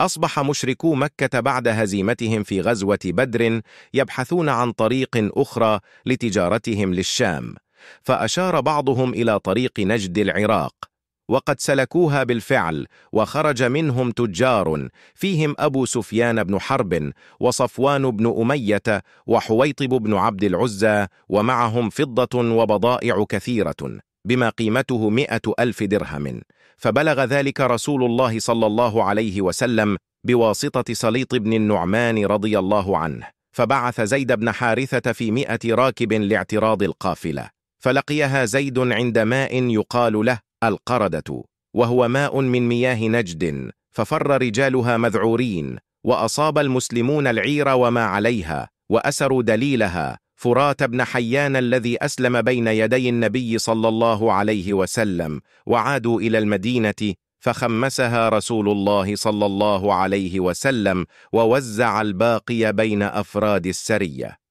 أصبح مشركو مكة بعد هزيمتهم في غزوة بدر يبحثون عن طريق أخرى لتجارتهم للشام فأشار بعضهم إلى طريق نجد العراق وقد سلكوها بالفعل وخرج منهم تجار فيهم أبو سفيان بن حرب وصفوان بن أمية وحويطب بن عبد العزى ومعهم فضة وبضائع كثيرة بما قيمته مئة ألف درهم فبلغ ذلك رسول الله صلى الله عليه وسلم بواسطة سليط بن النعمان رضي الله عنه فبعث زيد بن حارثة في مئة راكب لاعتراض القافلة فلقيها زيد عند ماء يقال له القردة وهو ماء من مياه نجد ففر رجالها مذعورين وأصاب المسلمون العير وما عليها وأسروا دليلها فرات بن حيان الذي أسلم بين يدي النبي صلى الله عليه وسلم وعادوا إلى المدينة فخمسها رسول الله صلى الله عليه وسلم ووزع الباقي بين أفراد السرية